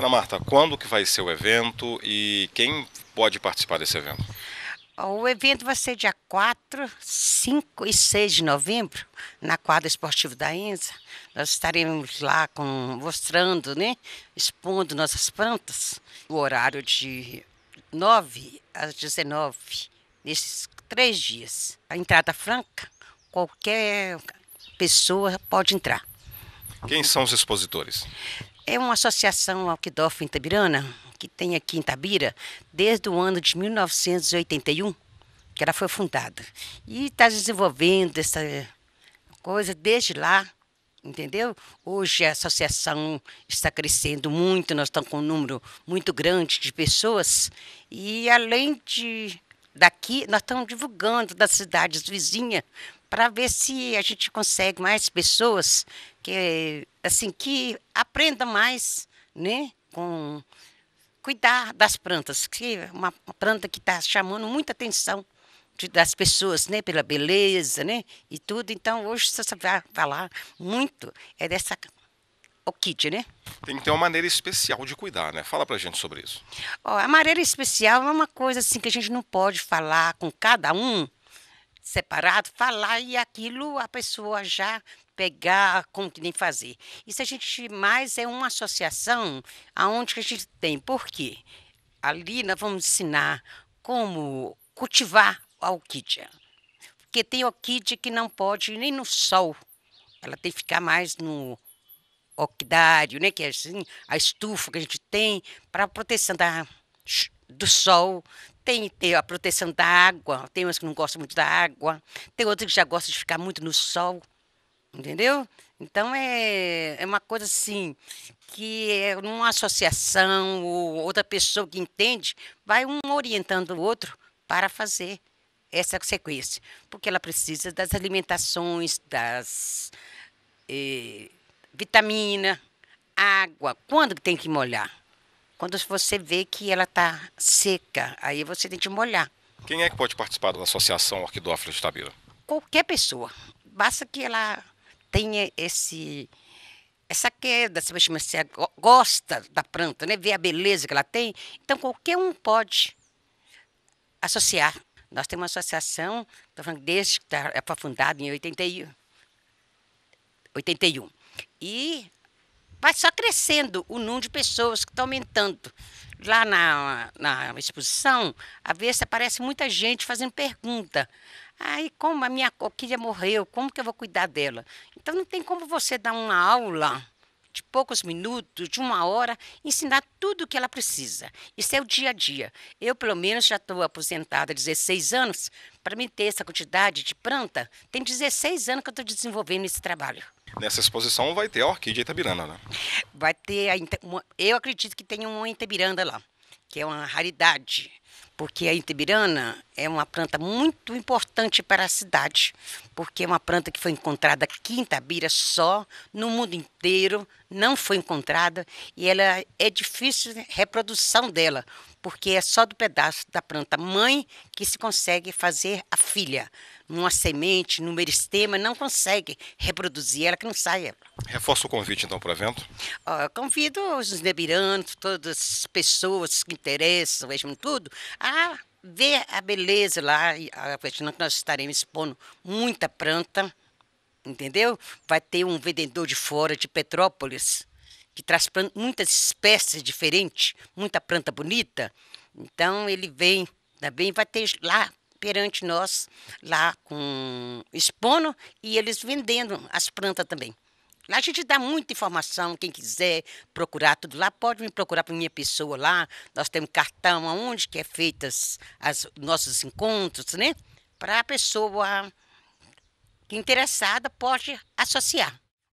Ana Marta, quando que vai ser o evento e quem pode participar desse evento? O evento vai ser dia 4, 5 e 6 de novembro, na quadra esportiva da ENSA. Nós estaremos lá com, mostrando, né, expondo nossas plantas. O horário de 9 às 19, nesses três dias. A entrada franca, qualquer pessoa pode entrar. Quem são os expositores? É uma associação Alquidófilo Itabirana, que tem aqui em Itabira, desde o ano de 1981, que ela foi fundada. E está desenvolvendo essa coisa desde lá, entendeu? Hoje a associação está crescendo muito, nós estamos com um número muito grande de pessoas. E além de daqui, nós estamos divulgando das cidades vizinhas para ver se a gente consegue mais pessoas que assim que aprenda mais, né, com cuidar das plantas, que é uma planta que está chamando muita atenção das pessoas, né, pela beleza, né, e tudo. Então hoje você vai falar muito é dessa orquídea, né? Tem que ter uma maneira especial de cuidar, né? Fala pra gente sobre isso. a maneira especial é uma coisa assim que a gente não pode falar com cada um, separado, falar e aquilo a pessoa já pegar como que nem fazer. Isso a gente mais é uma associação aonde a gente tem, porque ali nós vamos ensinar como cultivar a orquídea. Porque tem orquídea que não pode nem no sol. Ela tem que ficar mais no orquidário, né, que é assim, a estufa que a gente tem para proteção da do sol, tem, a proteção da água, tem umas que não gostam muito da água, tem outras que já gostam de ficar muito no sol, entendeu? Então é, é uma coisa assim que é uma associação ou outra pessoa que entende vai um orientando o outro para fazer essa sequência, porque ela precisa das alimentações, das eh, vitamina, água, quando tem que molhar. Quando você vê que ela está seca, aí você tem que molhar. Quem é que pode participar da Associação Orquidófila de Tabira? Qualquer pessoa. Basta que ela tenha esse essa queda, se você gosta da planta, né? vê a beleza que ela tem. Então, qualquer um pode associar. Nós temos uma associação, estou falando desde que foi tá, é fundada em 81. 81. E vai só crescendo o número de pessoas que está aumentando. Lá na, na exposição, às vez aparece muita gente fazendo pergunta. Aí, como a minha coquilha morreu, como que eu vou cuidar dela? Então, não tem como você dar uma aula de poucos minutos, de uma hora, ensinar tudo o que ela precisa. Isso é o dia a dia. Eu, pelo menos, já estou aposentada há 16 anos. Para mim ter essa quantidade de planta, tem 16 anos que eu estou desenvolvendo esse trabalho. Nessa exposição vai ter a Orquídea Itabirana, né? Vai ter. A, eu acredito que tem uma Itabirana lá, que é uma raridade porque a itabirana é uma planta muito importante para a cidade, porque é uma planta que foi encontrada aqui em Itabira só, no mundo inteiro, não foi encontrada, e ela é difícil a reprodução dela, porque é só do pedaço da planta mãe que se consegue fazer a filha numa semente, num meristema, não consegue reproduzir ela que não sai. Reforça o convite, então, para o evento. convido os nebiranos, todas as pessoas que interessam, vejam tudo, a ver a beleza lá, a questão que nós estaremos expondo muita planta, entendeu? Vai ter um vendedor de fora, de Petrópolis, que traz muitas espécies diferentes, muita planta bonita. Então, ele vem também, vai ter lá perante nós lá com expondo e eles vendendo as plantas também. Lá a gente dá muita informação, quem quiser procurar tudo lá, pode me procurar para minha pessoa lá. Nós temos cartão aonde que é feitas as nossos encontros, né? Para a pessoa interessada pode associar.